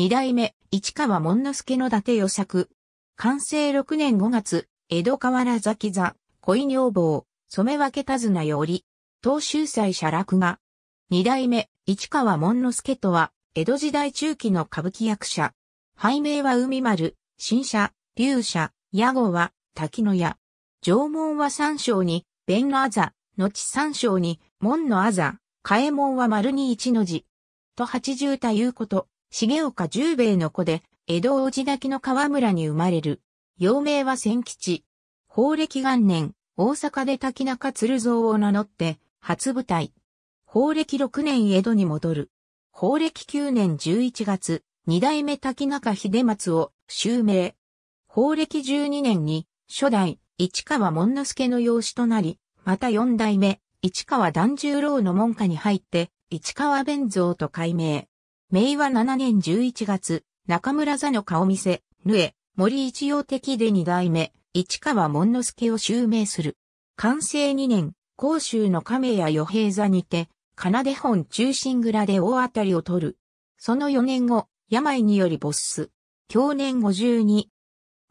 二代目、市川門之助の伊達与作。完成6年5月、江戸河原崎座、恋女房、染分け手綱より、東州祭写落画。二代目、市川門之助とは、江戸時代中期の歌舞伎役者。拝名は海丸、新社、竜社、屋号は、滝野屋。縄文は三章に、弁のあざ、後三章に、門のあざ、替え門は丸に一の字。と八十太言うこと。重岡十兵衛の子で、江戸王子滝の河村に生まれる。幼名は千吉。法暦元年、大阪で滝中鶴蔵を名乗って、初舞台。法暦六年江戸に戻る。法暦九年十一月、二代目滝中秀松を襲名。法暦十二年に、初代、市川門之助の養子となり、また四代目、市川團十郎の門下に入って、市川弁蔵と改名。明和7年11月、中村座の顔見せ、ぬえ、森一葉的で二代目、市川門之助を襲名する。完成2年、甲州の亀や与平座にて、奏出本中心蔵で大当たりを取る。その4年後、病により没す。去年52。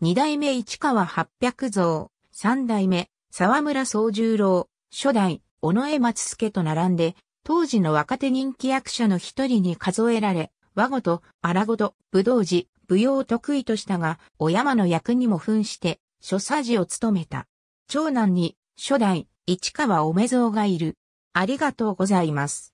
二代目市川八百蔵、三代目、沢村宗十郎、初代、尾上松助と並んで、当時の若手人気役者の一人に数えられ、和語と荒ごと武道寺、舞踊を得意としたが、お山の役にも扮して、諸佐寺を務めた。長男に、初代、市川おめぞうがいる。ありがとうございます。